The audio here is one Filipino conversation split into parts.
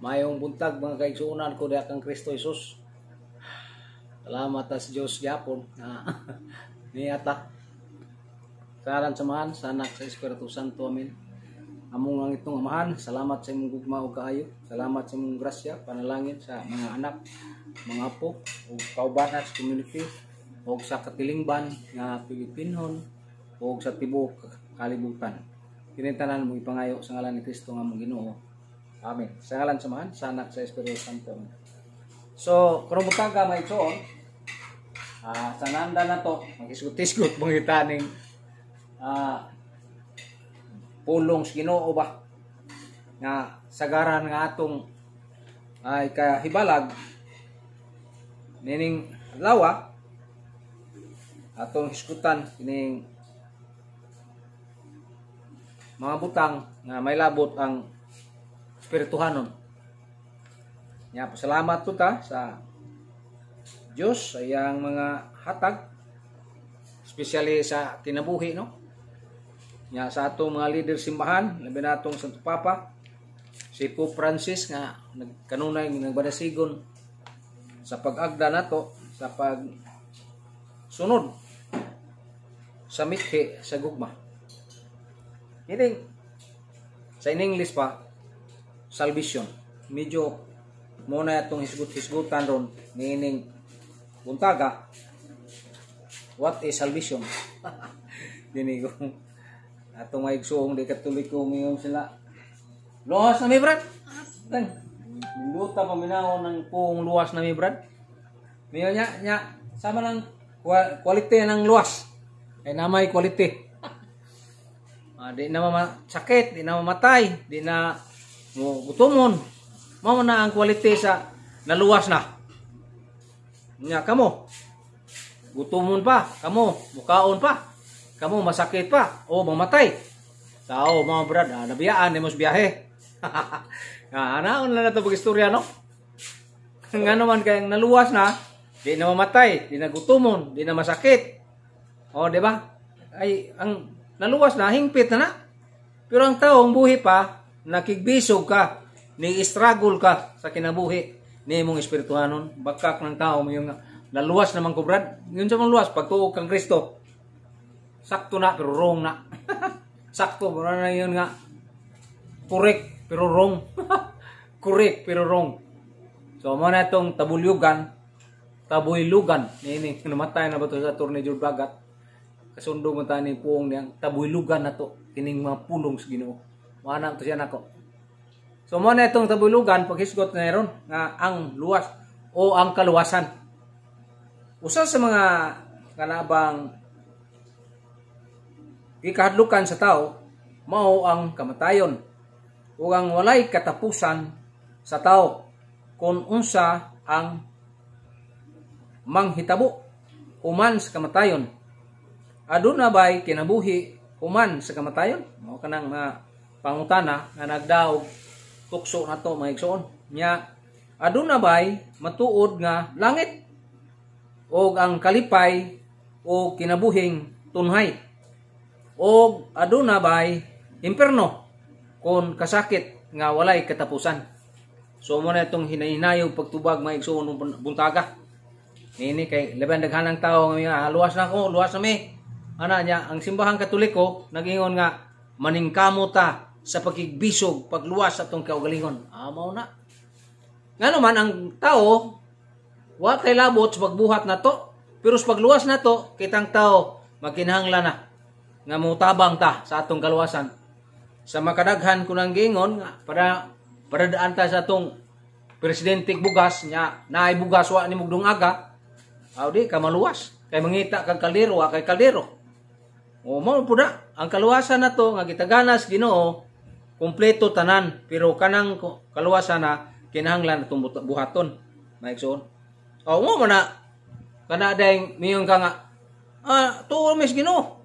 Mayong buntag mga kaigsuunan ko diha kang Kristo Isus. Salamat as Dios gyapon Ni ah, niata. Karan samahan sa sa Espiritu Santo amin. Among ang itong amahan, salamat sa imong gugma ug kaayo. Salamat sa imong grasya panalangin sa mga anak, mga apo ug kauban sa community ug sa katilingban nga Pilipinon ug sa tibuok kalibutan. Kinitanan mo ipangayo sa ngalan ni Kristo nga mong Ginoo. Amen. Sa ngalan samahan, sa anak, sa Espiritu Santo. So, kurubutang ka may tsoon, uh, sa nanda na to, mag-isgot-isgot mong itaning uh, ah, pulong ginoo ba nga sagaran nga atong ay uh, kahibalag nining lawa atong iskutan kining mga butang nga may labot ang espirituhanon. Nya, salamat po ta sa Diyos sa mga hatag, especially sa kinabuhi, no? Nya, sa atong mga leader simbahan, labi na atong Santo Papa, si Pope Francis nga nagkanunay nagbadasigon sa pag-agda nato sa pag sunod sa mithi sa gugma. Ining sa in English pa salvation. Medyo muna itong hisgot-hisgotan ron, meaning buntaga, what is salvation? Dini ko. Atong may igsuong di katuloy ko ngayon sila. Luwas na mi brad. Tang. Luta pa minaw ng pong luwas na mi brad. Mayo nya nya sama ng quality ng luwas. Ay namay quality. ah, di na mama sakit, di na mamatay, di na mo gutumon mao na ang quality sa naluwas na nya kamo gutumon pa kamo mukaon pa kamo masakit pa o mamatay tao mga brad ah, nabiyaan nimo biyahe anaon ah, na nato pagistorya no nga naman kayang naluwas na di na mamatay di na gutumon di na masakit o di ba ay ang naluwas na hingpit na na pero ang ang buhi pa nakigbisog ka, ni-struggle ka sa kinabuhi ni imong espirituhanon, bakak ng tao mo yung laluwas naman ko brad. Yun sa mong luwas, pagtuo kang Kristo, sakto na pero wrong na. sakto, pero na yun nga, correct pero wrong. correct pero wrong. So, mo na itong tabulyugan, tabuilugan, ini, namatay na ba ito sa Torne Bagat? Kasundo mo tayo ni Puong niyang tabuilugan na to, kining mga pulong sa ginoo. Mana to siya nako. So mo na itong tabulugan paghisgot na ron nga ang luwas o ang kaluwasan. Usa sa mga kanabang gikahadlukan sa tao mao ang kamatayon ug ang walay katapusan sa tao kung unsa ang manghitabo human sa kamatayon aduna bay kinabuhi human sa kamatayon mao kanang mga pangutana nga nagdaog tukso na to mga igsoon nya aduna bay matuod nga langit o ang kalipay o kinabuhing tunhay o aduna bay imperno kon kasakit nga walay katapusan so mo na itong hinahinayog pagtubag mga igsoon ng buntaga ini kay laban daghanang tao nga ah, luwas na ko luwas na mi ana niya ang simbahan katoliko nagingon nga maningkamo ta sa pagigbisog, pagluwas atong kaugalingon. Amaw na. Nga naman, ang tao, wa kay labot sa pagbuhat na to, pero sa pagluwas na to, kitang tao, magkinahangla na, nga mutabang ta sa atong kaluwasan. Sa makadaghan ko ng gingon, nga, para paradaan ta sa atong presidente bugas, nya, naay bugas wa ni Mugdong Aga, awdi ka maluwas. Kay mangita kag kaldero, wa kay kaldero. O, mao po na, ang kaluwasan na to, nga gitaganas ginoo, Kompleto tanan pero kanang kaluwasan sana kinahanglan atong buhaton. Maigsoon. Aw oh, mo na kana day miyon ka nga ah tuo mis Ginoo.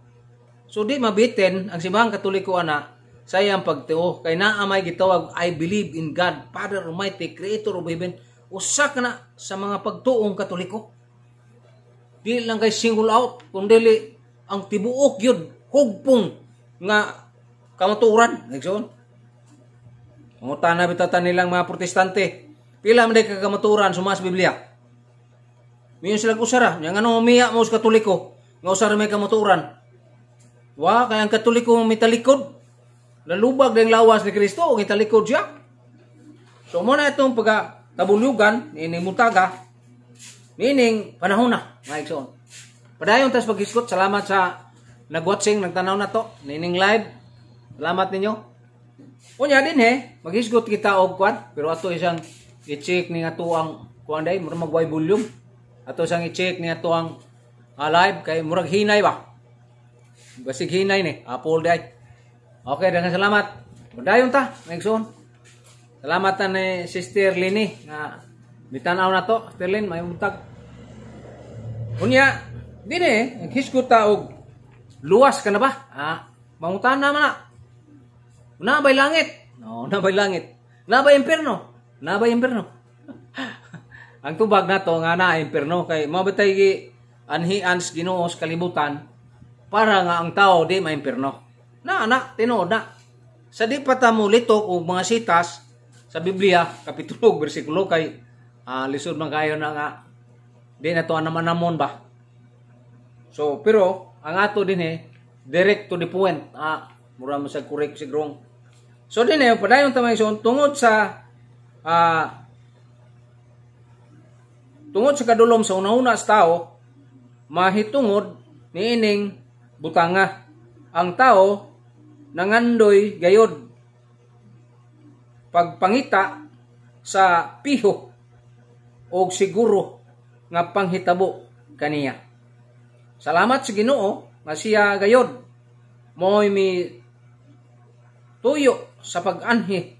So di mabitin ang simahang katoliko ana sayang pagtuo kay naamay gitawag I believe in God, Father Almighty, Creator of heaven. usak na sa mga pagtuong katoliko. Di lang kay single out kundi ang tibuok yun hugpong nga kamaturan. Nagsoon. Mangutana bitatan nilang mga protestante. Pila man day kakamaturan sumas Biblia. Miyon sila usara. Ah. Yang ano umiya mo sa katoliko. Nga usara may kamaturan. Wa, kaya ang katoliko mitalikod. Lalubag na lawas ni Kristo. Ang italikod siya. So muna itong pagka tabulyugan, ini mutaga, meaning panahon na, mga Padayon tas pag-iskot, salamat sa nagwatching, nagtanaw na to, nining live. Salamat ninyo. Unya din he, maghisgot kita og kwan, pero ato isang i-check ni ato ang kwan day, murag magway volume. Ato isang i-check ni ato ang alive, ah, kay murag hinay ba. Basig hinay ni, apol day. Okay, daghang salamat. Padayon ta, nagsuon. Salamat na ni Sister Lini na mitanaw na to. Sister Lin, may untag. Unya, din eh, naghisgot ta og luwas ka na ba? Ah, mangutan naman na. Nabay langit. No, nabay langit. Nabay impierno. Nabay impierno. ang tubag na to nga na impierno kay mabatay gi anhians Ginoo sa kalibutan para nga ang tao di maimpierno. Na na tinuod na. Sa di patamo litok og mga sitas sa Biblia kapitulo bersikulo kay uh, lisod man kayo na nga di na to naman namon ba. So pero ang ato din eh direct to the point. Ah, mura mo sa correct sigrong So din eh, padayon tamay so tungod sa uh, tungod sa kadulom sa una-una sa tao, mahitungod ni ining butanga. Ang tao nangandoy gayod pagpangita sa piho o siguro nga panghitabo kaniya. Salamat sa Ginoo nga siya gayod. Mo'y mi tuyo sa pag-anhi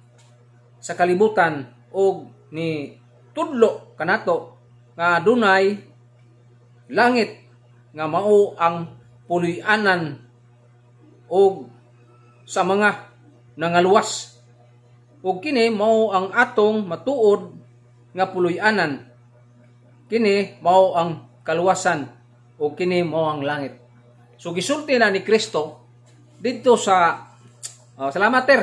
sa kalibutan o ni tudlo kanato nga dunay langit nga mao ang pulianan o sa mga nangaluwas ug kini mao ang atong matuod nga puloy-anan kini mao ang kaluwasan ug kini mao ang langit so gisulti na ni Kristo didto sa oh, salamat ter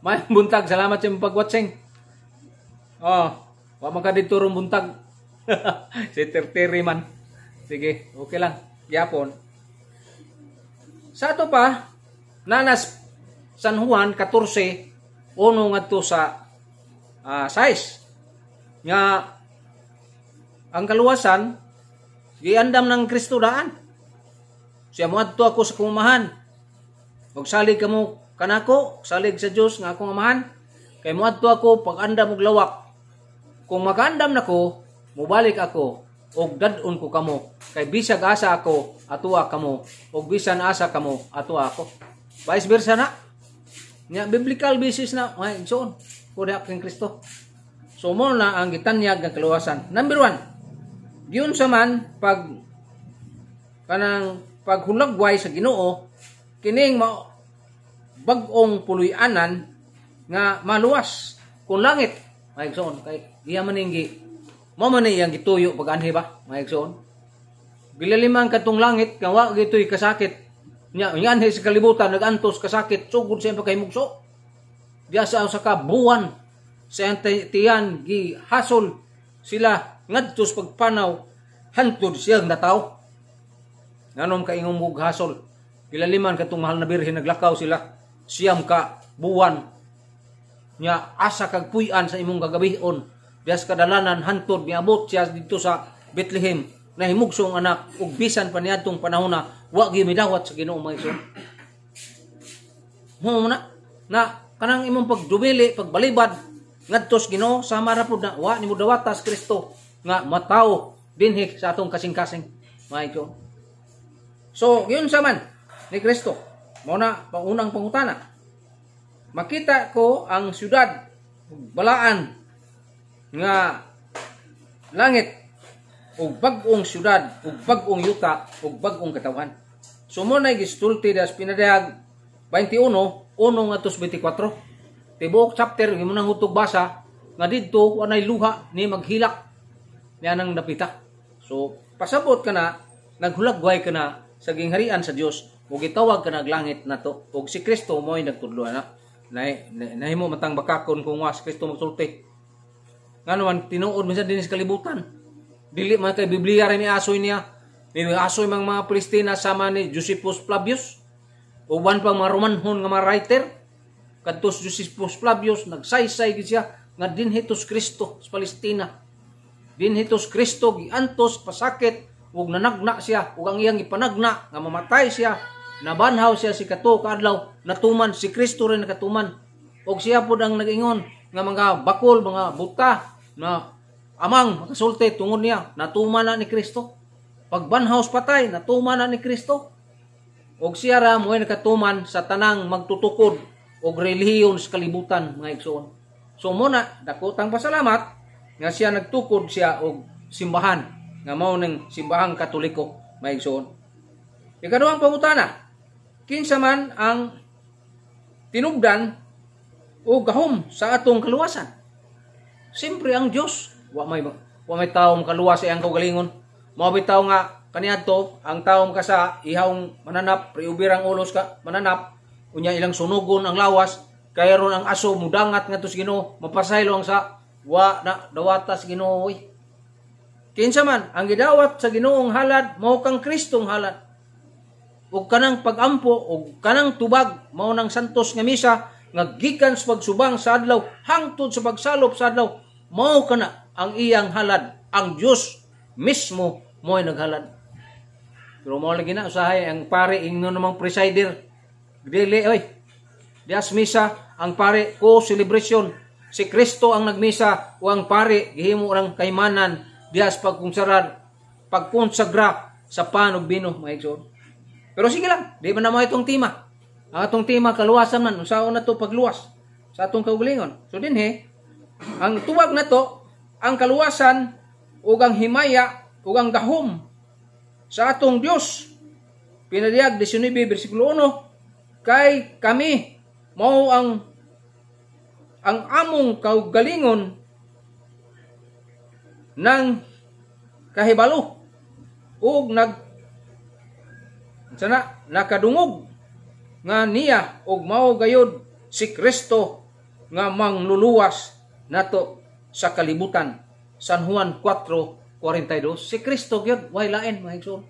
may buntag, salamat sa pagwatching. Oh, wa man ka dito buntag. si Terteri man. Sige, okay lang. Yapon. Sa ato pa, nanas San Juan 14 uno ngadto sa uh, ah, size nga ang kaluwasan giandam ng Kristo daan. Siya mo adto ako sa kumahan. Huwag sali ka mo kanako salig sa Dios nga akong amahan kay moadto ako pag-andam og lawak kung makaandam nako mubalik ako og dadon ko kamo kay bisag asa ako atuwa kamo og bisan asa kamo atuwa ako vice versa na nya biblical basis na ay ko kuda kay Kristo so na ang gitanyag nga kaluwasan number 1 yun sa man pag kanang paghulagway sa Ginoo kining ma bagong puluyanan nga maluwas kung langit maigsoon kay iya maninggi mo man iyang gituyo pag anhi ba maigsoon igsoon gilaliman katong langit nga wa gitoy kasakit nya nganhi sa kalibutan nagantos kasakit sugod sa kay mugso diya sa usa ka buwan sa tiyan gihasol sila ngadtos pagpanaw hantud siya nga tao. Nanom ka ingong hasol. Gilaliman katong mahal na birhen naglakaw sila siyam ka buwan nya asa kag puy-an sa imong gagabihon dias kadalanan hantod miabot siya didto sa Bethlehem na himugsong anak ug bisan pa niadtong panahon na wa gyud midawat sa Ginoo maison mo na na kanang imong pagdumili pagbalibad ngadtos Ginoo sa ra na wa nimo dawatas Kristo nga matao dinhi sa atong kasing-kasing maison so yun sa man ni Kristo Muna, pangunang pangutana. Makita ko ang syudad, balaan, nga langit, o bagong syudad, o bagong yuta, o bagong katawan. So muna gistulti das pinadayag 21, 1 24. Tibuok chapter, yung munang hutog basa, nga dito, wanay luha ni maghilak. niya nang napita. So, pasabot ka na, naghulagway ka na sa gingharian sa Diyos o gitawag ka naglangit na to o si Kristo mo ay nagtudlo na nahimo mo matang bakakon kung was Kristo magsulti nga naman tinuod minsan dinis kalibutan dili man kay Biblia rin ni asoy niya ni asoy mga mga Palestina sama ni Josephus Flavius Uwan pang mga Romanhon nga mga writer Katos Josephus Flavius nagsaysay gid siya nga din hitos Kristo sa Palestina Din hitos Kristo giantos pasakit ug nanagna siya ug ang iyang ipanagna nga mamatay siya nabanhaw siya si kato kaadlaw natuman si Kristo rin nakatuman og siya pud ang nagingon nga mga bakol mga buta na amang makasulti tungod niya natuman na ni Kristo Pag banhaw patay natuman na ni Kristo og siya ra mo'y nakatuman sa tanang magtutukod og relihiyon sa kalibutan mga igsoon so muna dakotang pasalamat nga siya nagtukod siya og simbahan nga mao ning simbahang katoliko mga igsoon ikaduhang pamutana, kinsa man ang tinubdan o gahom sa atong kaluwasan. Siyempre ang Dios wa may wa may taong kaluwas ang kaugalingon. Mao may tawo nga kaniadto ang taom ka sa ihawong mananap priubirang ulos ka mananap unya ilang sunugon ang lawas kay ang aso mudangat ngadto sa Ginoo mapasaylo ang sa wa na dawatas Ginoo oy. Kinsa man ang gidawat sa Ginoong halad mao kang Kristong halad o kanang pagampo o kanang tubag mao nang santos nga misa nga gikan sa pagsubang sa adlaw hangtod sa pagsalop sa adlaw mao kana ang iyang halad ang Dios mismo mo ay naghalad pero mo lagi na usahay ang pare ingno namang presider dili oy dias misa ang pare ko celebration si Kristo ang nagmisa o ang pare gihimo ang kaymanan dias pagkungsarad pagkonsagra sa panog bino mga igsoon pero sige lang, di man na itong tema. Ang atong tema kaluwasan man, unsaon na to pagluwas sa atong kaugalingon. So he, ang tuwag na to, ang kaluwasan ug ang himaya ug ang gahom sa atong Dios. Pinadiyag 19 bersikulo 1, kay kami mao ang ang among kaugalingon ng kahibalo ug nag sana nakadungog nga niya og mao gayod si Kristo nga mangluluwas nato sa kalibutan. San Juan 4:42. Si Kristo gyud way lain mga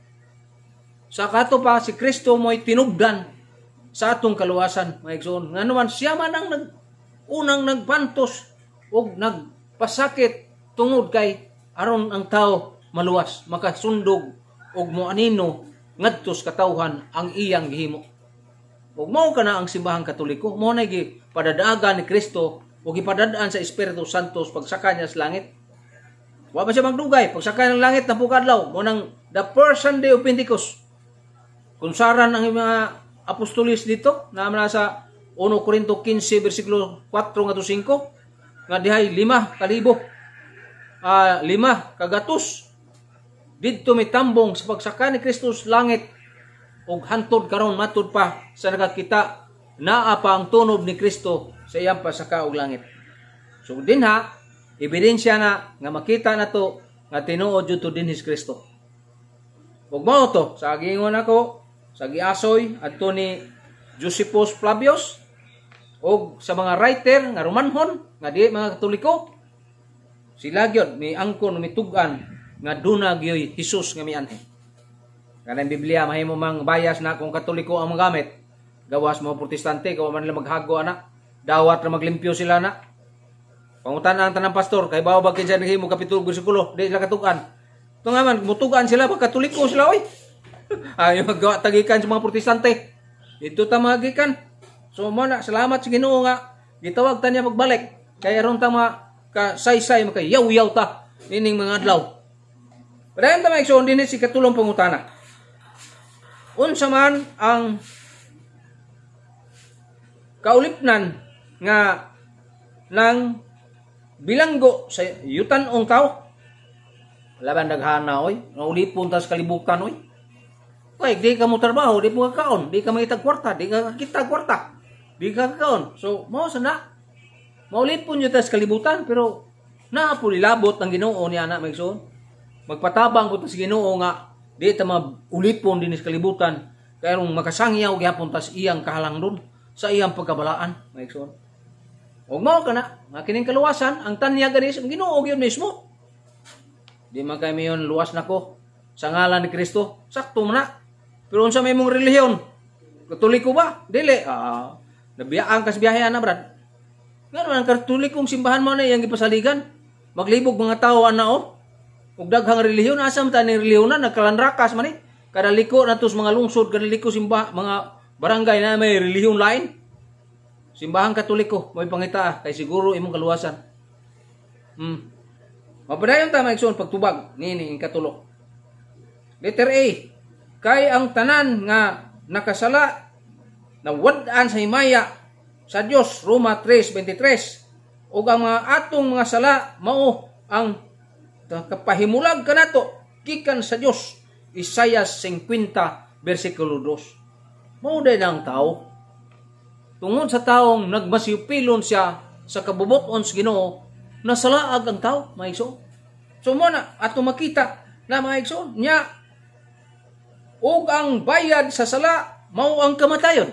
Sa kato pa si Kristo mo'y tinubdan sa atong kaluwasan mga igsoon. man siya man ang nag, unang nagbantos og nagpasakit tungod kay aron ang tao maluwas makasundog og moanino ngadto sa katawhan ang iyang gihimo. Ug mao kana ang simbahang katoliko, mo na gi padadaagan ni Kristo ug gipadadaan sa Espiritu Santo pagsaka niya sa langit. Wa ba siya magdugay pagsaka ng langit na adlaw mo nang the first Sunday of Pentecost. Kung saran ang mga apostolis dito na sa 1 Corinto 15 bersikulo 4 ngadto 5 nga dihay lima kalibo. Ah, uh, lima kagatos didto mitambong sa pagsaka ni Kristus langit ug hantod karon matud pa sa nagakita na pa ang tunob ni Kristo sa iyang pasaka og langit. So dinha ebidensya na nga makita nato nga tinuod jud to dinhi Kristo. Ug mao to sa giingon ako sa giasoy adto ni Josephus Flavius ug sa mga writer nga Romanhon nga di mga Katoliko sila gyud ni angkon mitug-an nga duna gyoy Hesus nga mianhe. Kanang Biblia mahimo mang bias na kung Katoliko ang magamit. Gawas mo Protestante kawa man maghago ana. Dawat ra maglimpyo sila na. Pangutan ang tanang pastor kay bawa ba kinsa naghimo kapitulo gusikulo di sila katukan. Tungaman nga mutugan sila ba Katoliko sila oy. Ay magawa tagikan sa mga Protestante. Ito ta magikan. So mo na salamat sa Ginoo nga gitawag tanya magbalik. Kaya ron ta mga kasaysay makayaw-yaw ta ining mga adlaw. Padayon ta may igsoon dinhi si katulong pangutana. Unsa man ang kaulipnan nga ng bilanggo sa yutanong tao. Laban daghana oy, naulipon tas kalibukan oy. Kay di ka mo trabaho, di mo kaon, di ka maitag di ka kita kwarta. Di ka kaon. So mao sana maulipon yo tas kalibutan pero naa po nilabot ng Ginoo ni anak Megson magpatabang ko tas Ginoo nga di ta maulit pon dinis kalibutan kayong makasangyaw gyapon tas iyang kahalangdon sa iyang pagkabalaan maigsoon og mao kana nga kining kaluwasan ang tanyag ganis ang Ginoo gyud mismo di man kay mayon luwas nako sa ngalan ni Kristo sakto man na pero unsa may mong reliyon relihiyon ko ba dili ah nabiyaan kas biyahe na brad Nga naman, ang katulikong simbahan mo na iyang ipasaligan. Maglibog mga tao na o. Oh. Ug daghang relihiyon asam ta ni relihiyonan nagkalanrakas man ni. Kada liko na tos mga lungsod, kada liko simba mga barangay na may relihiyon lain. Simbahan Katoliko, may pangita kay siguro imong kaluwasan. Hmm. Mapadayon ta maigsoon pagtubag ni ni katulok. Letter A. Kay ang tanan nga nakasala na wadaan sa himaya sa Dios Roma 3:23 ug ang mga atong mga sala mao ang kapahimulag ka nato gikan sa Dios Isaiah 50 versikulo 2 mao day ang tao tungod sa taong nagmasipilon siya sa kabubuton sa Ginoo nasalaag ang tao maiso. so mo na ato makita na maigsoon nya ug ang bayad sa sala mau ang kamatayon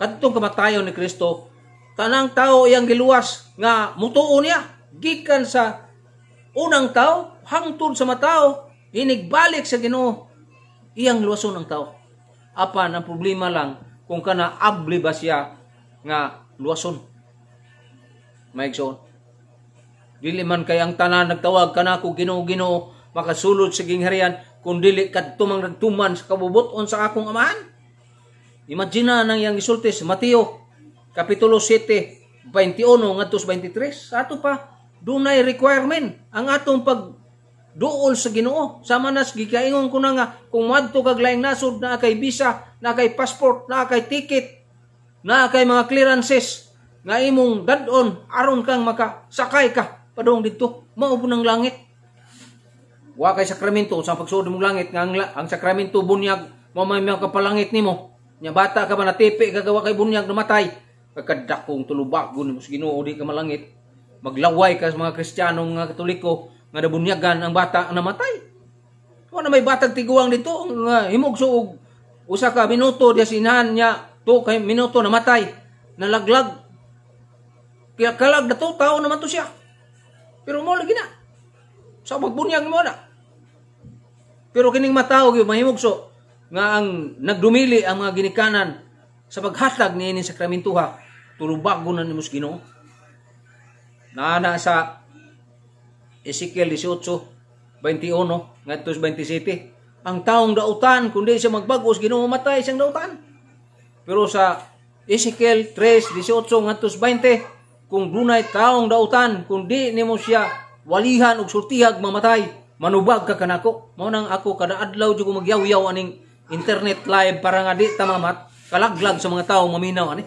kadtong kamatayon ni Kristo tanang tao iyang giluwas nga mutuo niya gikan sa unang tao, hangtod sa matao, inigbalik sa ginoo, iyang luwason ang tao. Apan, ang problema lang, kung kana abli ba siya nga luwason. Maigsoon. Dili man kay ang tanan nagtawag kana ko Ginoo-Ginoo makasulod sa gingharian kung dili kad tumang nagtuman sa kabubuton sa akong amahan. Imagine na nang yang isultis, Mateo Kapitulo 7, 21 ngadto 23. Sa ato pa, doon dunay requirement ang atong pag duol sa Ginoo sama nas gikaingon ko na nga kung madto kag laing nasod na kay visa na kay passport na kay ticket na kay mga clearances nga imong dadon aron kang maka sakay ka padung didto mao ng langit wa kay sakramento sa pagsuod mong langit nga ang, ang sakramento bunyag mao may mga kapalangit nimo nya bata ka ba natipi kagawa kay bunyag namatay pagkadakong tulubagon mo sa Ginoo di ka malangit maglaway kas mga Kristiyano nga Katoliko nga nabunyagan ang bata ang namatay. Wa na may batag tiguang dito ang ah, himog suog usa ka minuto dia niya to kay minuto namatay nalaglag kaya kalag na to tao naman to siya pero mo lagi na sa pagbunyag mo na pero kining matao gyud mahimugso nga ang nagdumili ang mga ginikanan sa paghatag ni ining sakramentuha tulubagon na ni Ginoo na ana sa Ezekiel 18, 21, ngadto 27. Ang taong dautan, kundi siya magbagos, ginumatay siyang dautan. Pero sa Ezekiel 3, 18, ngadto 20, kung dunay taong dautan, kundi nimo siya walihan og sultihag mamatay, manubag ka kanako. mo nang ako kada adlaw jud ko magyaw-yaw aning internet live para nga di tamamat kalaglag sa mga tao maminaw ani.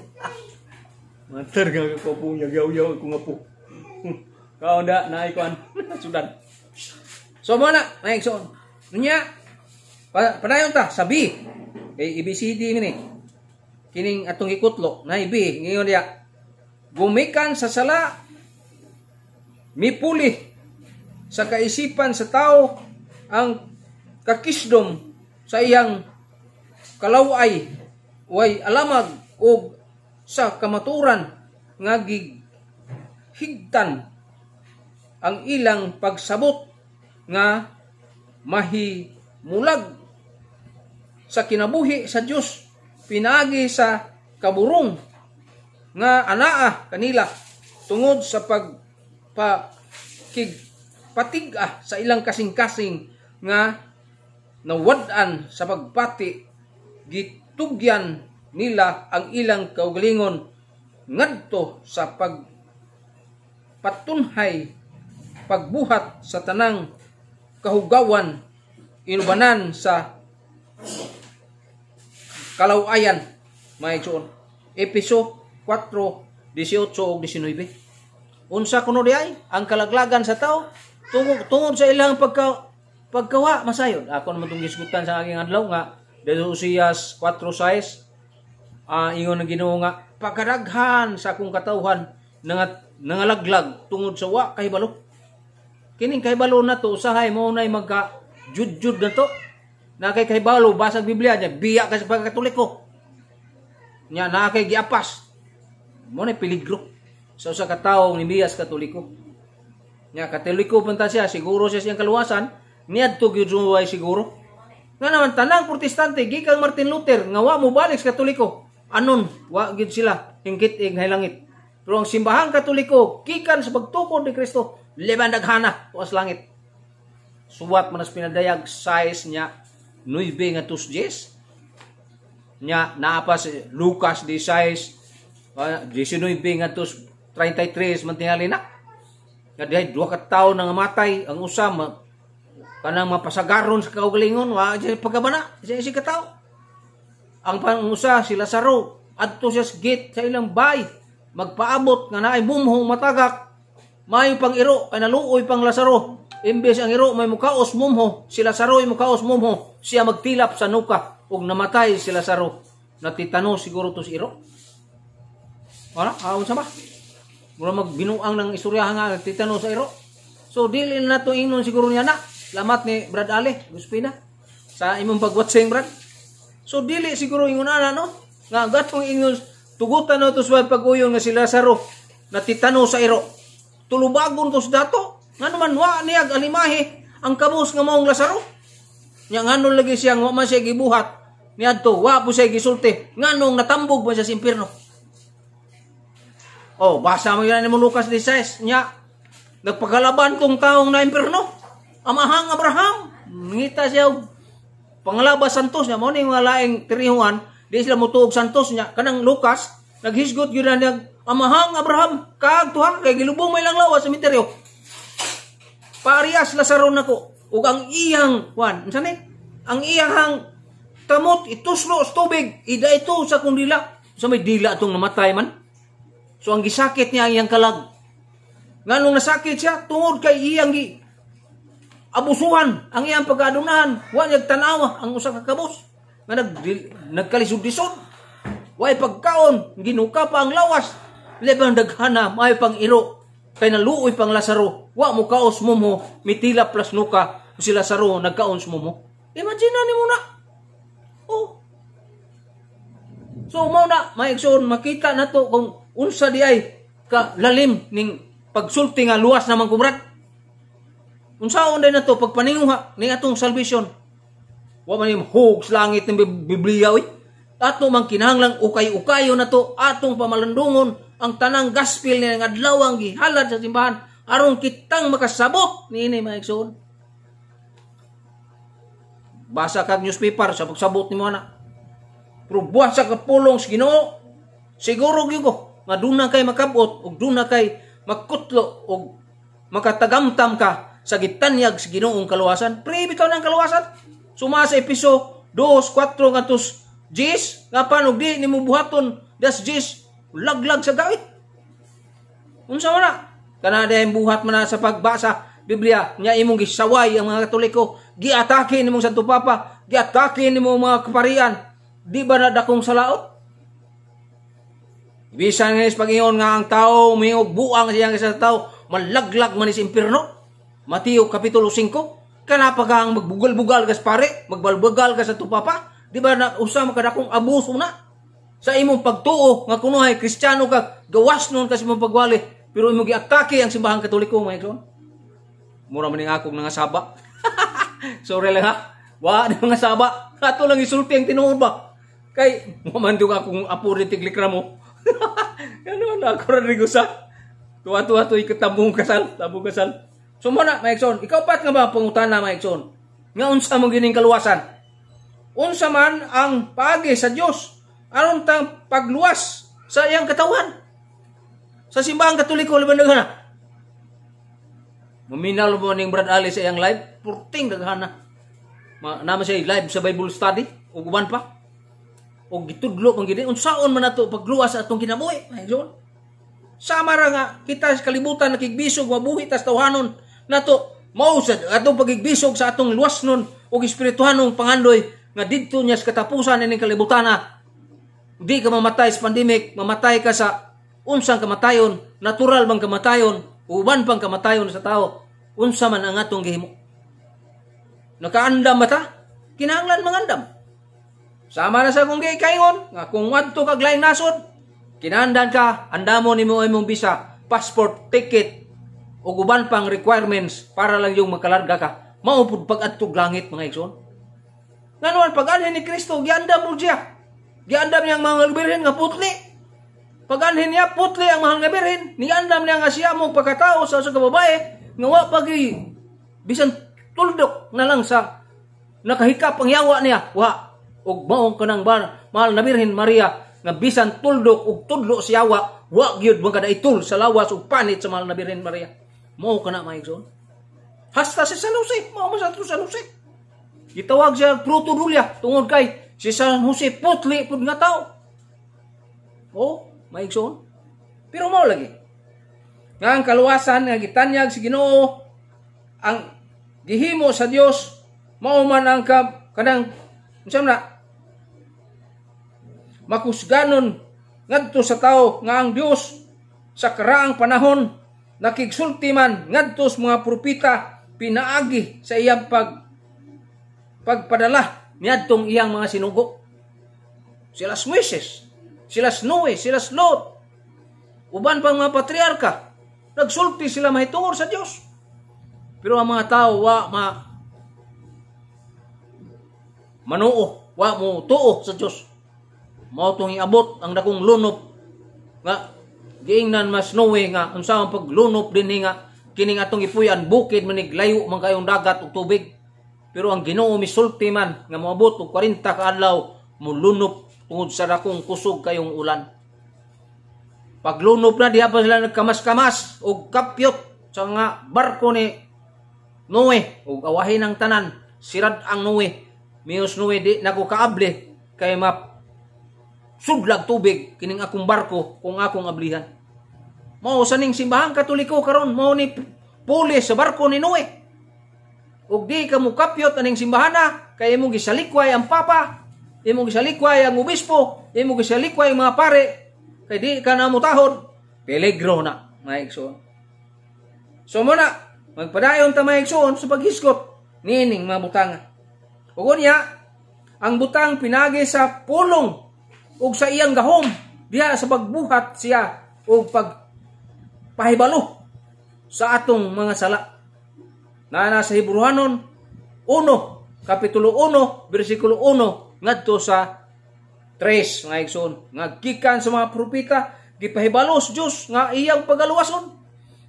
Mantar nga ko po, yagyaw-yaw ko nga po. Kau nda naik kan Sudan. So mo na naik so. Nya padayon ta sabi kay eh, ABCD ngini. Kining atong ikutlo na ibi ngayon dia. Gumikan sa sala mipuli sa kaisipan sa tao ang kakisdom sa iyang kalaway way alamag o sa kamaturan nga gig higtan ang ilang pagsabot nga mahimulag sa kinabuhi sa Dios pinagi sa kaburong nga anaa kanila tungod sa pagpakig patiga sa ilang kasing-kasing nga nawad-an sa pagpati gitugyan nila ang ilang kaugalingon ngadto sa pag patunhay pagbuhat sa tanang kahugawan inubanan sa kalawayan mga igsoon Episo 4 18 ug 19 unsa kuno di ay ang kalaglagan sa tao tungod tungod sa ilang pagka pagkawa masayon ako naman itong gisgutan sa aking adlaw nga Delusiyas 4.6 uh, ingon na ginoo nga pagkaraghan sa akong katawhan nangalaglag tungod sa wa kahibalo Kining kahibalo na to, usahay mo na magka jud na to. Na kay kahibalo, basag Biblia niya, biya ka sa pagkatuliko. Nya, na kay giapas. Mo na peligro. Sa usa ka tawo ni Bias katoliko. Nya, katoliko punta siya, siguro siya siyang kaluwasan, to gyud siguro. Nga naman tanang protestante gikan Martin Luther nga wa mo balik sa katoliko. Anon wa gid sila hingkit ing langit. Pero ang simbahang katoliko kikan sa pagtukod ni Kristo Liban daghana, tuas langit. Suwat manas pinadayag, size niya, 9 nga Nya, naapa si Lucas di size, uh, 19 nga tus, 33 man tingali na. Nga dihay, duha ka tao nang matay, ang usam, kanang mapasagaron sa kaugalingon, wa, pagkabana, siya si katao. Ang pangusa, sila saro, adto siya sa gate sa ilang bay, magpaabot nga naay bumhong matagak, may pang iro, ay naluoy pang lasaro Imbes ang iro, may mukaos mumho. Si lasaro ay mukaos mumho. Siya magtilap sa nuka. Ug namatay si lasaro Natitano siguro to si iro. Wala, aon sa ba? Mura magbinuang ng istorya nga natitano sa iro. So, dili na to ingnon siguro niya na. Lamat ni Brad Ali, Guspina. Sa imong pagwatsing, Brad. So, dili siguro ingon na, no? Nga, gatong ingnon, tugutan na to sa pag-uyon nga si lasaro Natitano sa iro tulubagon ko sa dato. Nga naman, wa niya alimahi ang kabus nga maong lasaro. Nya nga nun lagi siya, wa man siya gibuhat. Niya to, wa po siya gisulti. Nga nung natambog man siya sa impirno. Oh, basa mo yan ni Lucas 16. Nya, nagpagalaban tong taong na impirno. Amahang Abraham. Ngita siya, oh. pangalabas santos niya. Muna ni mga laing tirihuan, di sila mutuog santos niya. Kanang Lucas, naghisgot yun na nag amahang Abraham, kag tuhang kay gilubong may lang lawa sa misteryo. Parias lasaro ko. ug ang iyang kwan, unsa ni? Ang iyang kamot ituslo sa ida ito sa kung dila. Sa so, may dila tong namatay man. So ang gisakit niya ang iyang kalag. Nganong nasakit siya tungod kay iyang gi abusuhan ang iyang pagkadunahan. Wa niya tanawa ang usa ka kabos nga nag nagkalisod-lisod. Way pagkaon ginuka pa ang lawas labang daghana may pang iro kay naluoy pang Lazaro wa mo kaos mo mo mitila plus nuka si Lazaro nagkaons mo mo imagine ni mo na oh so mo na maigsoon makita na to kung unsa di ay ka lalim ning pagsulti nga luwas naman kubrat unsa day na to pagpaninguha ning atong salvation wa man yung hoax langit ng Biblia oi ato man kinahanglan ukay-ukayo na to atong pamalandungon ang tanang gospel ni nga adlawang gihalad sa simbahan aron kitang makasabot niini mga igsoon. Basa kag newspaper sa pagsabot ni mo na. Pero buhat sa kapulong sa Ginoo, siguro gyud ko nga duna kay makabot og duna kay makutlo og makatagamtam ka sa gitanyag sa Ginoong kaluwasan. Pre bitaw nang kaluwasan. Suma sa episo 2, 4 ngantos 10 nga panog di nimo buhaton das 10 Laglag sa gawi. Unsa wala? Kanadayan buhat man sa pagbasa Biblia nya imong gisaway ang mga Katoliko, giatake mong Santo Papa, giatake ni nimong mga kaparian. Di ba na dakong salaot? Bisa nga is pagingon nga ang tao, mingog buang siya sa tao, malaglag man is impirno. Mateo Kapitulo 5, kanapag ang magbugal-bugal kas pare, magbalbugal ka sa tupapa, di ba na usa makadakong abuso na? sa imong pagtuo nga kunuhay kristiyano ka gawas noon kasi mong pagwali pero imong giatake ang simbahan katoliko mga igsoon mura man nga akong nangasaba sorry lang ha wa na mga saba ato lang isulti ang tinuod ba kay mamandog akong apo rin tiklikra mo ano na ako rin gusa tuwa tuwa to ikatabong kasal tabong kasal so muna mga igsoon ikaw pat nga ba pangutana mga igsoon nga unsa mong gining kaluwasan unsa man ang pagi sa Dios Anong tang pagluwas sa iyang katawan? Sa simbahang katoliko, liban daghana. Maminal mo ning Brad Ali sa iyang live, purting daghana. Ma, naman siya live sa Bible study, o guban pa. O gitudlo pang gini, unsaon man nato pagluwas atong kinabuhi. Ay, Sama ra nga, kita sa kalibutan, nakigbisog, mabuhi, tas tawhanon nato mausad atong pagigbisog sa atong luwas nun o espirituhanong pangandoy nga didto niya sa katapusan ining kalibutan na Di ka mamatay sa pandemic, mamatay ka sa unsang kamatayon, natural bang kamatayon, uban pang kamatayon sa tao, unsa man ang atong gihimo. Nakaandam ba ta? Kinahanglan mangandam. Sama na sa kung kayon, nga kung adto kag lain nasod, kinandan ka, andamo mo imong visa, passport, ticket, ug uban pang requirements para lang yung makalarga ka. Maupod pag adto langit mga igsoon. Nganuan pag-alhin ni Kristo, giandam mo siya. Giandam niya ang mahal nga birhen nga putli. Paganhin niya putli ang mahal nga birhen. Niandam niya nga siya mo pagkatao sa usa babae nga wa pagi bisan tuldok na lang sa nakahikap ang yawa niya. Wa og maong kanang bar, mahal na birhen Maria nga bisan tuldok ug tudlo siya wa wa gyud man kada itul sa lawas ug panit sa mahal na birhen Maria. Mao kana maigsoon. Hasta si Sanusi, Jose, mao mo sa San Jose. Gitawag siya proto tungod kay Si San Jose putli pud nga tao. Oh, maigsoon. Pero mao lagi. Nga ang kaluwasan nga gitanyag si Ginoo ang gihimo sa Dios mao man ang kab, kanang unsa na makusganon ngadto sa tao nga ang Dios sa karaang panahon nakigsulti man ngadto sa mga propeta pinaagi sa iyang pag pagpadala niadtong iyang mga sinugo. Sila Moses, sila Noe, sila Lot, uban pang mga patriarka, nagsulti sila mahitungor sa Dios. Pero ang mga tao wa ma manuo, wa mo tuo sa Dios. Mao tong iabot ang dakong lunop nga giingnan mas Noe nga unsa ang paglunop dinhi nga kining atong ipuyan bukid manig layo man kayong dagat ug tubig pero ang Ginoo mi misulti man nga moabot og 40 ka adlaw mulunop tungod sa dakong kusog kayong ulan. Paglunop na diha pa sila nagkamas-kamas og kapyot sa nga barko ni Noe og awahin ang tanan. Sirad ang Noe. Mios Noe di nagkukaable kay map sudlag tubig kining akong barko kung akong ablihan. Mao sa ning simbahan katoliko karon mao ni pulis sa barko ni Noe ug di ka mukapyot aning simbahana kay imong gisalikway ang papa imong gisalikway ang obispo imong gisalikway ang mga pare kay di ka na mutahod peligro na mga so mo na magpadayon ta mga sa paghiskot nining mga butanga ug unya ang butang pinagi sa pulong ug sa iyang gahom diha sa pagbuhat siya ug pag pahibalo sa atong mga sala na nasa Hebrewanon 1, Kapitulo 1, bersikulo 1, ngadto sa 3, nga igsoon. Nga gikan sa mga propita, gipahibalos sa Diyos nga iyang pagaluwason.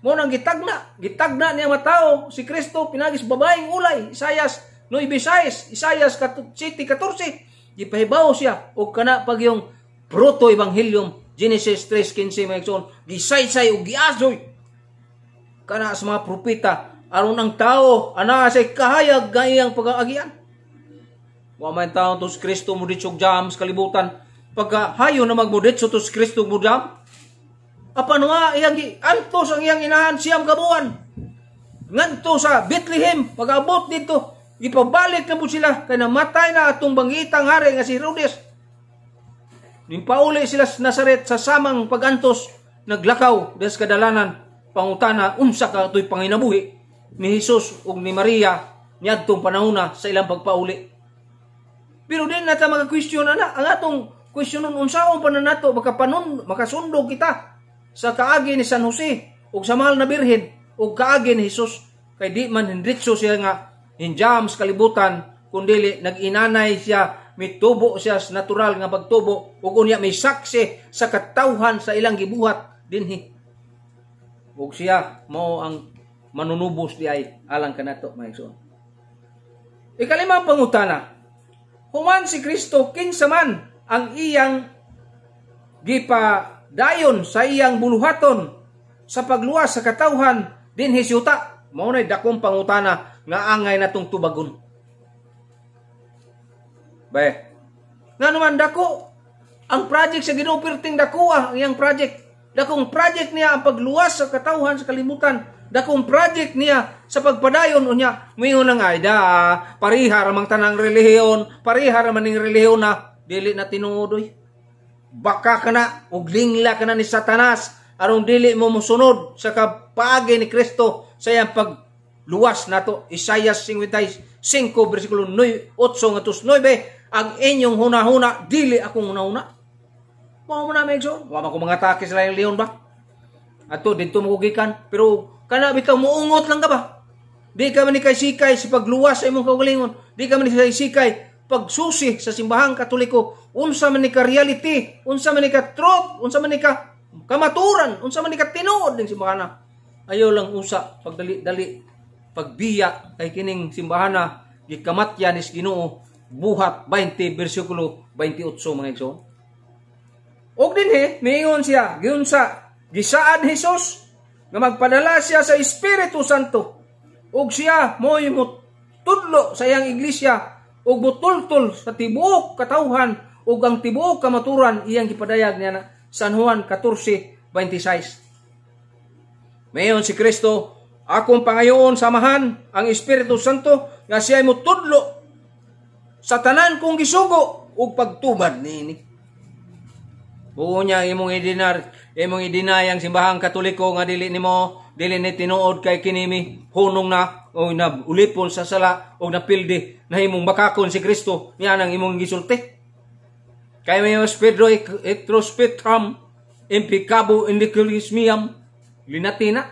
Mo nang gitagna, gitagna niya matao, si Kristo pinagis babaeng ulay, Isayas 9:6, Isayas 14, Gipahibaw siya o kana pag yung proto evangelium Genesis 3:15 mga igsoon, gisaysay og giasoy kana sa mga propita Anong tao, ana sa kahayag nga iyang pag-aagian. Wa man tao tos Kristo mo ditsog jam sa kalibutan. Pagka hayo na magmudit so tos Kristo mo jam. Apan wa iyang altos ang iyang inahan siyam kabuan. Nganto sa Bethlehem, pagabot abot dito, gipabalik na mo sila kay namatay na atong bangitang hari nga si Herodes. Nimpauli sila sa Nazaret sa samang pagantos naglakaw des kadalanan pangutana unsa ka toy panginabuhi ni Jesus ug ni Maria niadtong panahona sa ilang pagpauli. Pero din nata mag question ana ang atong question nun unsaon pa na nato makapanon makasundo kita sa kaagi ni San Jose ug sa mahal na birhen ug kaagi ni Jesus kay di man hindritso siya nga hinjam sa kalibutan kundi nag-inanay siya mitubo siya sa natural nga pagtubo ug unya may saksi sa katawhan sa ilang gibuhat dinhi ug siya mao ang manunubos di ay alang kanato maigsoon. Ikalimang pangutana, human si Kristo kinsa man ang iyang gipa dayon sa iyang buluhaton sa pagluwas sa katawhan din hisyuta. Mao nay dakong pangutana nga angay natong tubagon. Bay. Nga naman dako ang project sa ginupirting dako ang iyang project. Dakong project niya ang pagluwas sa katawhan sa kalimutan dakong project niya sa pagpadayon unya mingon ang ayda ah, pariha ramang tanang relihiyon pariha ramaning relihiyon na dili na tinuodoy baka kana og lingla kana ni satanas aron dili mo musunod sa kapage ni Kristo sa iyang pagluwas nato Isaiah 55 versikulo 8 ngadtos 9 ang inyong hunahuna dili akong hunahuna mao mo na medyo wa man ko mga takis lang leon ba ato dito mo gikan pero Kana bitaw muungot lang ka ba? Di ka man kay sikay si pagluwas sa imong kaugalingon. Di ka man kay sikay pagsusi sa simbahang katoliko. Unsa man ni ka reality, unsa man ni ka truth, unsa man ni ka kamaturan, unsa man ni ka tinuod ning simbahana. Ayaw lang usa pagdali-dali pagbiya kay kining simbahan simbahana gikamatyan is Ginoo buhat 20 bersikulo 28 mga igsoon. Og dinhi miingon siya giunsa gisaad Hesus nga magpadala siya sa Espiritu Santo ug siya mo'y mutudlo sa iyang iglesia ug mutultol sa tibuok katawhan ug ang tibuok kamaturan iyang gipadayag niya na San Juan 14:26 Mayon si Kristo akong pangayoon samahan ang Espiritu Santo nga siya ay mutudlo sa tanan kong gisugo ug pagtubad niini Buo niya imong idinar, imong idinay ang simbahang katoliko nga dili nimo dili ni tinuod kay kinimi hunong na o na ulipon sa sala o napildi na imong makakon si Kristo niya nang imong gisulti. Kay may Pedro etrospetram impicabo indiculismiam linatina.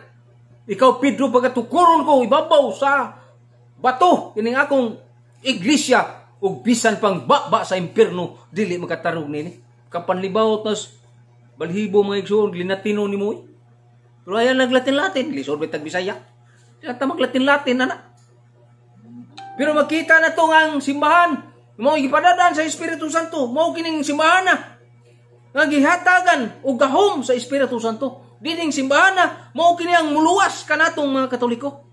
Ikaw Pedro pagatukuron ko ibabaw sa bato kining akong iglesia ug bisan pang baba sa impierno dili makatarong nini kapanlibaw tas balhibo mga igsoon linatino ni mo. Pero ayan naglatin-latin, lisod may bisaya Sila ta maglatin-latin na Pero makita na to ang simbahan, mo gipadadaan sa Espiritu Santo, mo kining simbahan na nga gihatagan gahom sa Espiritu Santo. Dining simbahan na mao kini ang muluwas kanatong mga Katoliko.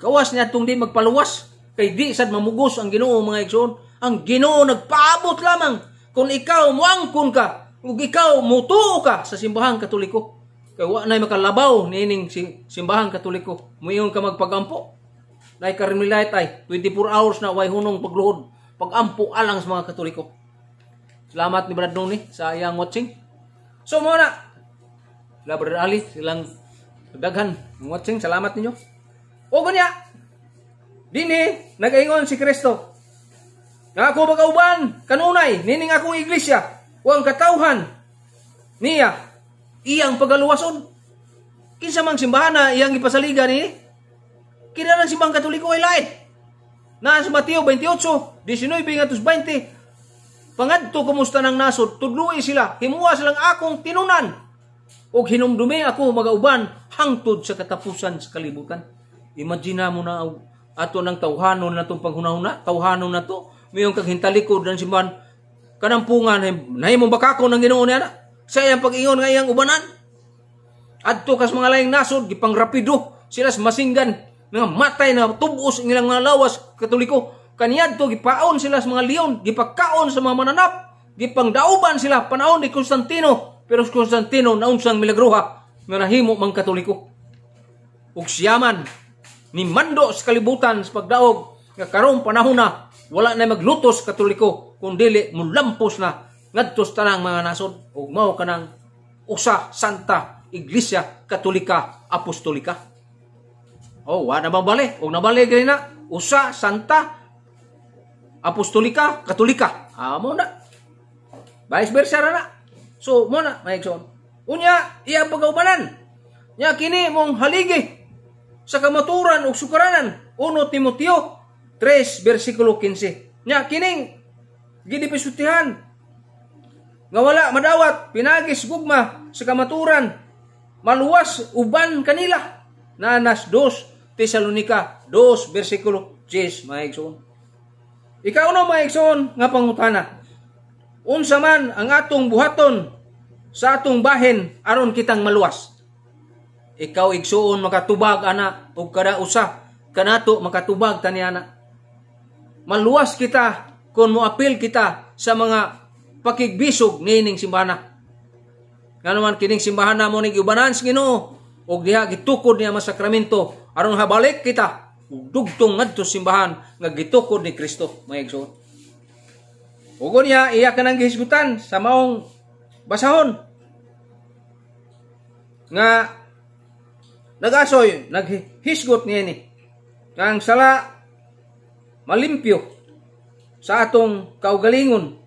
Kawas niya tong di magpaluwas kay di sad mamugos ang Ginoo mga igsoon. Ang Ginoo nagpaabot lamang kung ikaw muangkon ka, ug ikaw mutuo ka sa simbahang katoliko. Kay wa nay makalabaw nining simbahang katoliko. Muingon ka magpagampo. Nay karimilayt ay 24 hours na way hunong pagluhod. Pagampo alang sa mga katoliko. Salamat ni Brad Noni sa iyang watching. So mo na. Sila Brad Ali silang daghan watching. Salamat ninyo. O gunya. Dini nagaingon si Kristo nga ako bagauban, kanunay, nining akong iglesia, wang katauhan niya, iyang pagaluwason. Kinsa mang simbahan na iyang ipasaliga ni, eh? kinarang simbang katoliko ay lain. Na Mateo 28, 19 20, pangadto kumusta ng nasod, tudluin sila, himuwa silang akong tinunan, o hinumdumi ako magauban hangtod sa katapusan sa kalibutan. Imagina mo na ato ng tawhanon na itong panghunahuna, tawhanon na to, mayong kaghintalikod ng simbahan kanang punga eh, na imong bakako ng Ginoo niya sa iyang pag-ingon nga iyang ubanan adto kas mga laing nasod gipang rapido sila masinggan nga matay na tubos ang ilang mga lawas katoliko kaniadto gipaon sila sa mga leon gipakaon sa mga mananap gipang dauban sila panahon ni Constantino pero si Constantino naunsang milagroha, nga nahimo mang katoliko ug siyaman ni mando sa kalibutan sa pagdaog nga karon panahon na wala na maglutos katoliko kung kundi mulampos na ngadtos tanang mga nasod ug mao kanang usa santa iglesia katolika apostolika oh wa na babali og nabali gani na usa santa apostolika katolika amo ah, na vice versa na, na. so mo na maigsoon unya iya pagaubanan nya kini mong haligi sa kamaturan ug sukaranan 1 Timoteo 3 versikulo 15. Nya kining gidipisutihan nga wala madawat pinagis gugma sa kamaturan maluwas uban kanila na nas Tesalonika 2 versikulo 10 mga igsoon. Ikaw no mga nga pangutana. Unsa man ang atong buhaton sa atong bahin aron kitang maluwas. Ikaw igsoon makatubag ana og kada usa kanato makatubag tani ana maluwas kita kung moapil kita sa mga pakigbisog nining simbana. Ngano man kining simbahan na mo ni giubanan sa Ginoo ug diha gitukod niya sakramento aron habalik kita dugtong ngadto simbahan nga gitukod ni Kristo mga igsoon. Ugo niya iya kanang gihisgutan sa maong basahon nga nagasoy naghisgot niya ni. Kang sala malimpyo sa atong kaugalingon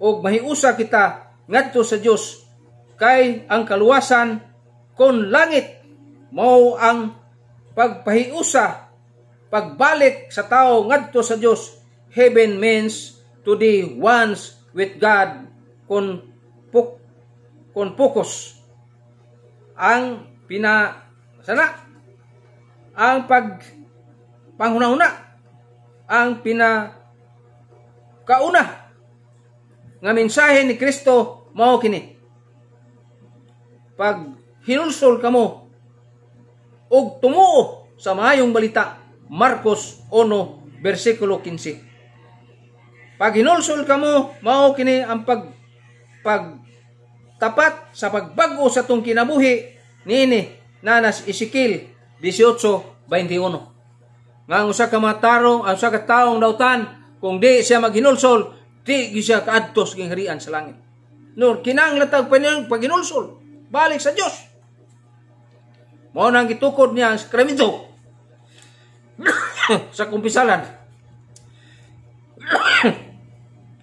o mahiusa kita ngadto sa Dios kay ang kaluwasan kon langit mao ang pagpahiusa pagbalik sa tao ngadto sa Dios heaven means to the ones with God kon puk kon focus ang pina sana ang pag panghuna-huna ang pina kauna nga mensahe ni Kristo mao kini. Pag hinulsol kamo og tumuo sa maayong balita Marcos 1 bersikulo 15. Pag hinulsol kamo mao kini ang pag pag tapat sa pagbag-o sa tong kinabuhi niini nanas Isikil 18:21 nga ang usa ka matarong, ang usa ka taong dautan, kung di siya maghinulsol, di siya kaadtos ng harian sa langit. Nur, kinang latag pa niyang paghinulsol, balik sa Diyos. Mao nang gitukod niya ang sakramento sa kumpisalan.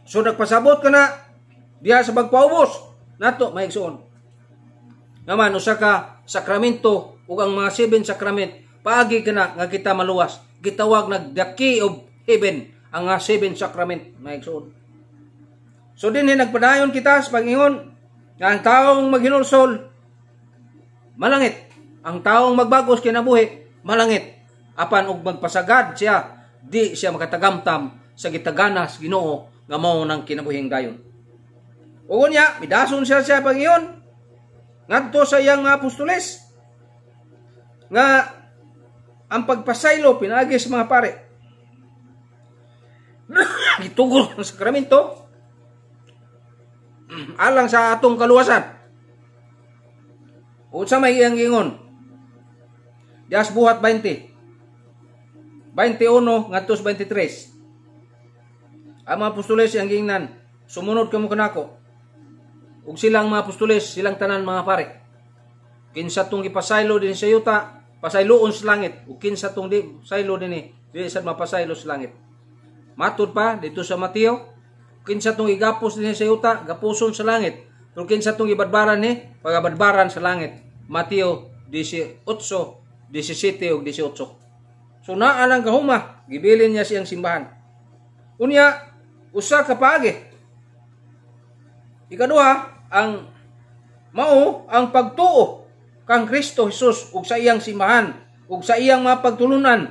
so nagpasabot ka na diha sa pagpaubos nato maigsoon. Naman usa ka sakramento ug ang mga seven sakrament paagi kana nga kita maluwas gitawag key of heaven ang nga seven sacrament na So din eh, nagpadayon kita sa pangingon nga ang taong maghinulsol malangit. Ang taong magbagos kinabuhi malangit. Apan og magpasagad siya di siya makatagamtam sa gitaganas Ginoo nga mao nang kinabuhing dayon. Ugon niya, midason siya siya pangiyon ngadto sa iyang mga apostoles nga ang pagpasaylo pinagi sa mga pare. Gitugol ang sakramento alang sa atong kaluwasan. O sa may iyang gingon. Dias buhat 20. 21 ngadtos 23. Ang mga apostoles iyang gingnan, sumunod kamo kanako. Ug silang mga apostoles, silang tanan mga pare. Kinsa tong ipasaylo din sa yuta, pasayloon sa langit ug kinsa tong di saylo dinhi eh. dili sad mapasaylo sa langit matud pa dito sa Mateo kinsa tong igapos dinhi eh sa yuta gapuson sa langit pero kinsa tong ibadbaran ni eh, pagabadbaran sa langit Mateo 18 17 ug 18 so naa lang gahuma gibilin niya siyang simbahan unya usa ka paagi ikaduha ang mao ang pagtuo kang Kristo Jesus ug sa iyang simahan ug sa iyang mga pagtulunan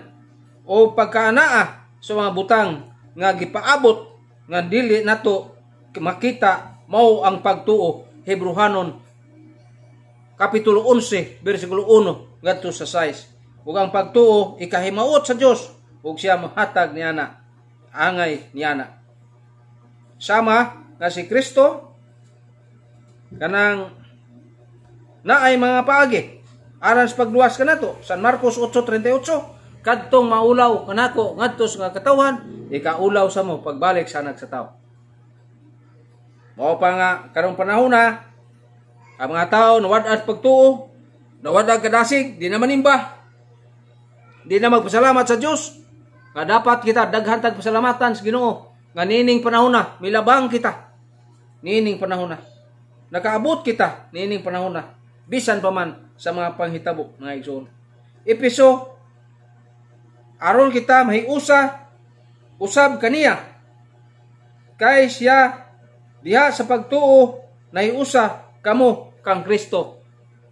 o pagkaanaa sa mga butang nga gipaabot nga dili nato makita mao ang pagtuo Hebruhanon kapitulo 11 bersikulo 1 ngadto sa 6 ug ang pagtuo ikahimaot sa Dios ug siya mahatag niana angay niana sama nga si Kristo kanang na ay mga paagi. Aran sa pagluwas to, San Marcos 8:38, kadtong maulaw ko, ngadto nga katawan, ikaulaw sa mo pagbalik sa anak sa tao. Mao pa nga karong panahon na ang mga tao nawad at pagtuo, nawad at kadasig, di na manimba, di na magpasalamat sa Dios. Nga dapat kita daghan tag pasalamatan sa Ginoo nga nining panahon na milabang kita nining panahon na nakaabot kita nining panahon na bisan pa man sa mga panghitabo mga igsoon. Episo aron kita mahiusa usab kaniya kay siya diha sa pagtuo naiusa kamo kang Kristo.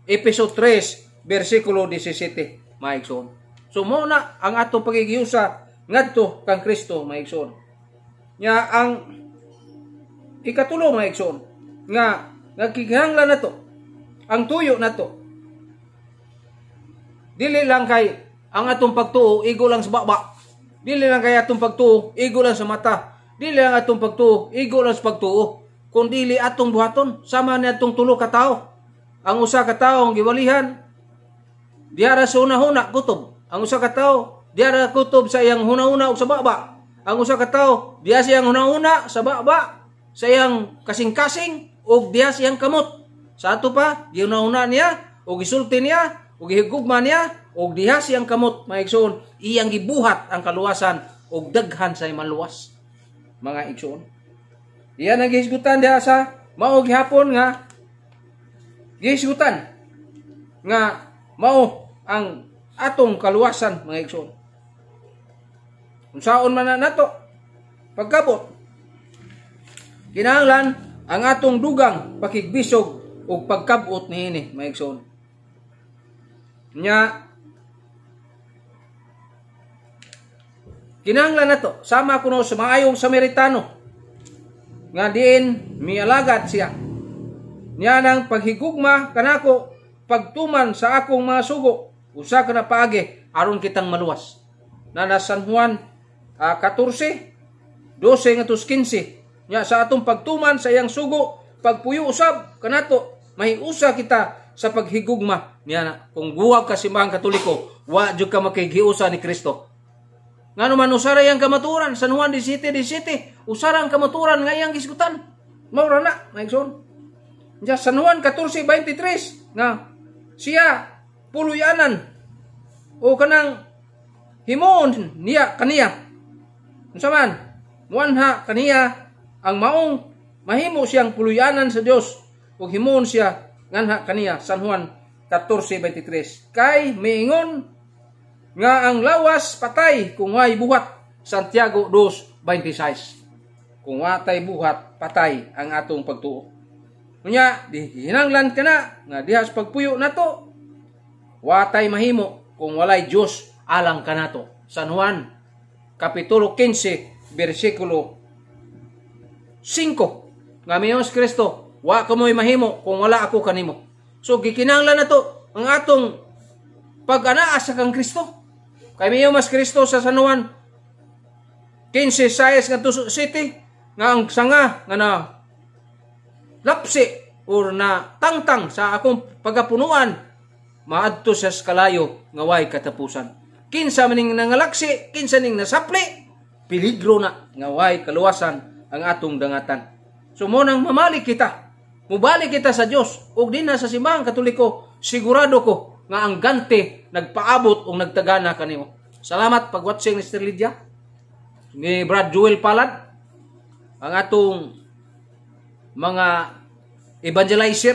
Episo 3 bersikulo 17 mga igsoon. So mo na ang ato pagigiusa ngadto kang Kristo mga igsoon. Nya ang ikatulo mga igsoon nga nagkiganglan nato ang tuyo na to. Dili lang kay ang atong pagtuo igo lang sa baba. Dili lang kay atong pagtuo igo lang sa mata. Dili lang atong pagtuo igo lang sa pagtuo. Kung dili atong buhaton sama ni atong tulo ka tao. Ang usa ka tawo ang giwalihan diara sa una-una kutob. Ang usa ka tawo diara kutob sa iyang una una ug sa baba. Ang usa ka tawo diya sa iyang una sa baba sa iyang kasing-kasing ug diya iyang kamot. Sa ato pa, giunauna niya, o gisulti niya, o gihigugma niya, o dihas iyang kamot, mga igsoon, iyang gibuhat ang kaluwasan, o daghan sa imang mga igsoon. Iyan ang gihisgutan diha sa mao gihapon nga gihisgutan nga mao ang atong kaluwasan, mga igsoon. Unsaon man na nato, pagkabot, kinahanglan ang atong dugang pakigbisog ug pagkabot niini may igsoon. Nya Kinanglan nato sama kuno sa maayong Samaritano nga diin mialagat siya. nya nang paghigugma kanako pagtuman sa akong mga sugo usa ka na paagi aron kitang maluwas. Na na San Juan uh, 14 12 15 nya sa atong pagtuman sa iyang sugo pagpuyo usab kanato mahiusa kita sa paghigugma niya na kung guwag ka simbahang katoliko wa jud ka makigiusa ni Kristo ngano man usara yang kamaturan San Juan 17:17 usara ang kamaturan nga iyang gisgutan maura na maigson. Diya, San Juan 14:23 nga siya puluyanan o kanang himon niya kaniya unsa man muanha kaniya ang maong mahimo siyang puluyanan sa Dios o himuon siya nganha kaniya San Juan 14:23 kay miingon nga ang lawas patay kung way buhat Santiago 2:26 kung watay buhat patay ang atong pagtuo Unya, di hinanglan ka nga dihas pagpuyo na to. Watay mahimo kung walay Dios alang ka to. San Juan, Kapitulo 15, bersikulo 5. Nga Miyos Kristo, Wa ka mahimo kung wala ako kanimo. So, gikinanglan na to ang atong pag-anaa sa kang Kristo. Kay mayo mas Kristo sa sanuan. 15 size nga to city nga ang sanga nga na lapsi or na tangtang sa akong pagapunuan maadto sa kalayo nga way katapusan. Kinsa maning nangalaksi, kinsa ning nasapli, piligro na nga way kaluwasan ang atong dangatan. So mo nang mamalik kita Mubalik kita sa Dios ug dinha sa simbahang Katoliko, sigurado ko nga ang gante nagpaabot og nagtagana kanimo. Salamat pag pagwatching ni Sister Lydia. Ni Brad Jewel Palad ang atong mga evangelizer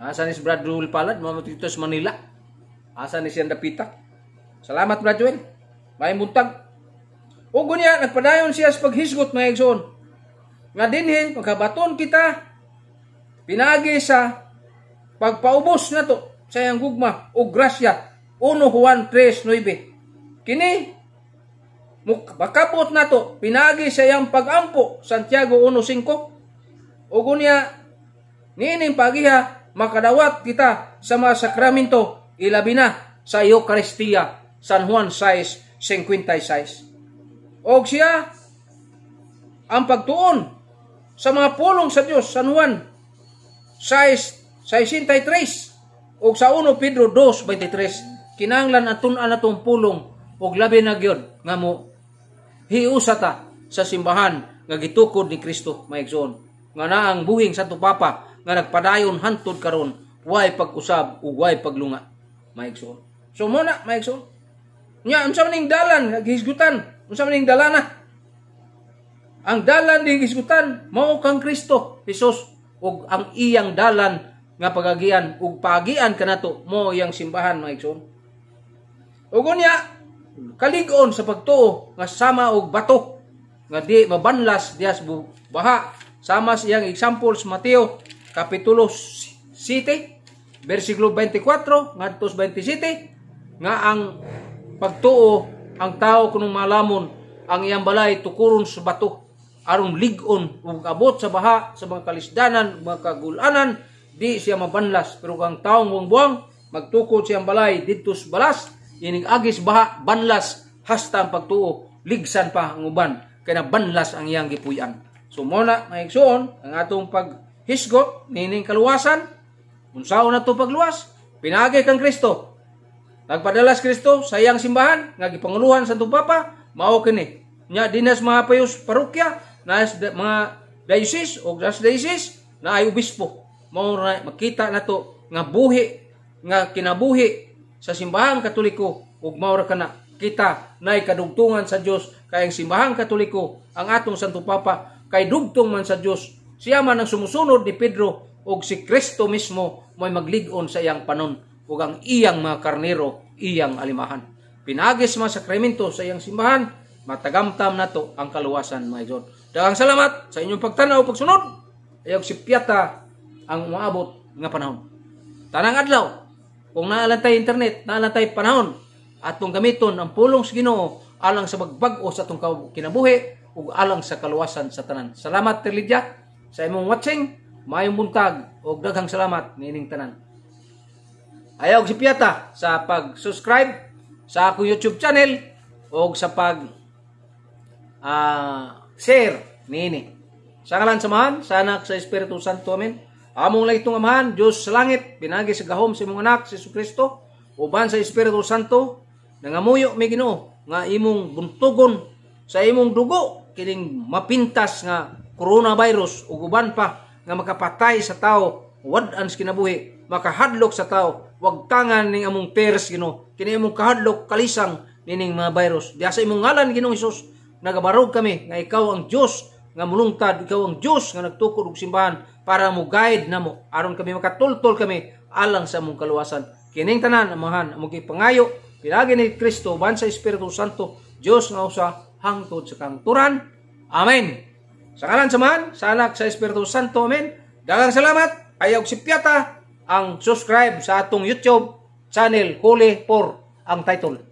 asa ni si Brad Jewel Palad mga dito sa Manila. Asa ni siyang dapita. Salamat Brad Jewel, May buntag. O gunya nagpadayon siya sa paghisgot mga egzon. Nga dinhi pagkabaton kita Pinagi sa pagpaubos na to sa iyang gugma o grasya 1 Juan 3.9 Kini makapot na to pinagi sa iyang pagampo Santiago 1.5 o gunya niining pagiha makadawat kita sa mga sakramento ilabi na sa Eucharistia San Juan 6.56 og siya ang pagtuon sa mga pulong sa Dios San Juan 6:63 ug sa 1 Pedro 2:23 kinahanglan atun-an natong pulong ug labi na gyud nga mo hiusa ta sa simbahan nga gitukod ni Kristo maigsoon nga naa ang buhing sa papa nga nagpadayon hantod karon way pag-usab ug way paglunga maigsoon so mo na maigsoon nya unsa maning dalan nga gihisgutan unsa maning dalana ang dalan di gisgutan mao kang Kristo Hesus og ang iyang dalan nga pagagian ug paagian kanato mo iyang simbahan mga igsoon. unya kalig-on sa pagtuo nga sama og bato nga di mabanlas dias baha sama siyang example sa Mateo kapitulo 7 versikulo 24 ngadto 27 nga ang pagtuo ang tao kuno malamon ang iyang balay tukuron sa bato aron ligon ug abot sa baha sa mga kalisdanan mga kagulanan di siya mabanlas pero kang taong buang magtukod siyang balay didto sa balas ining agis baha banlas hasta ang pagtuo ligsan pa ang uban kay banlas ang iyang gipuy-an so mo na maigsoon ang atong paghisgot nining kaluwasan unsaon na to pagluwas pinagay kang Kristo nagpadalas Kristo sa iyang simbahan nga gipanguluhan sa tubapa mao kini nya dinas mga payos parokya na mga diocese o sa diocese na ay obispo mao makita nato nga buhi nga kinabuhi sa simbahang katoliko ug mao ra kana kita nay kadugtungan sa Dios kay ang simbahang katoliko ang atong Santo Papa kay dugtong man sa Dios siya man ang sumusunod ni Pedro ug si Kristo mismo may magligon sa iyang panon ug ang iyang mga karnero iyang alimahan pinagis man sakramento sa iyang simbahan matagamtam na to ang kaluwasan mga igsoon. Daghang salamat sa inyong pagtanaw pagsunod. Ayog sipyata ang maabot nga panahon. Tanang adlaw, kung naalantay internet, naalantay panahon, atong gamiton ang pulong sa Ginoo alang sa magbag sa atong kinabuhi ug alang sa kaluwasan sa tanan. Salamat Terlidya sa imong watching. Mayong buntag ug daghang salamat nining tanan. Ayaw si Piata sa pag-subscribe sa akong YouTube channel o sa pag uh, ah, share nini. Sa ngalan sa man, sa anak sa Espiritu Santo, amen. Among laitong amahan, Diyos sa langit, pinagi sa gahom sa imong anak, si Yesu Kristo, uban sa Espiritu Santo, nangamuyo may Ginoo nga imong buntugon sa imong dugo kining mapintas nga coronavirus ug uban pa nga makapatay sa tao wad-an kinabuhi makahadlok sa tao wag tangan ning among pers gino, kini imong kahadlok kalisang nining mga virus diha sa imong ngalan Ginoong Hesus nagamarog kami nga ikaw ang Dios nga mulungtad ikaw ang Dios nga nagtukod og simbahan para mo guide namo aron kami makatultol kami alang sa among kaluwasan kining tanan amahan among gipangayo pilagi ni Kristo ban sa Espiritu Santo Dios nga usa hangtod sa kangturan amen sa ngalan sa man sa anak sa Espiritu Santo amen daghang salamat ayaw si Piata ang subscribe sa atong YouTube channel Holy for ang title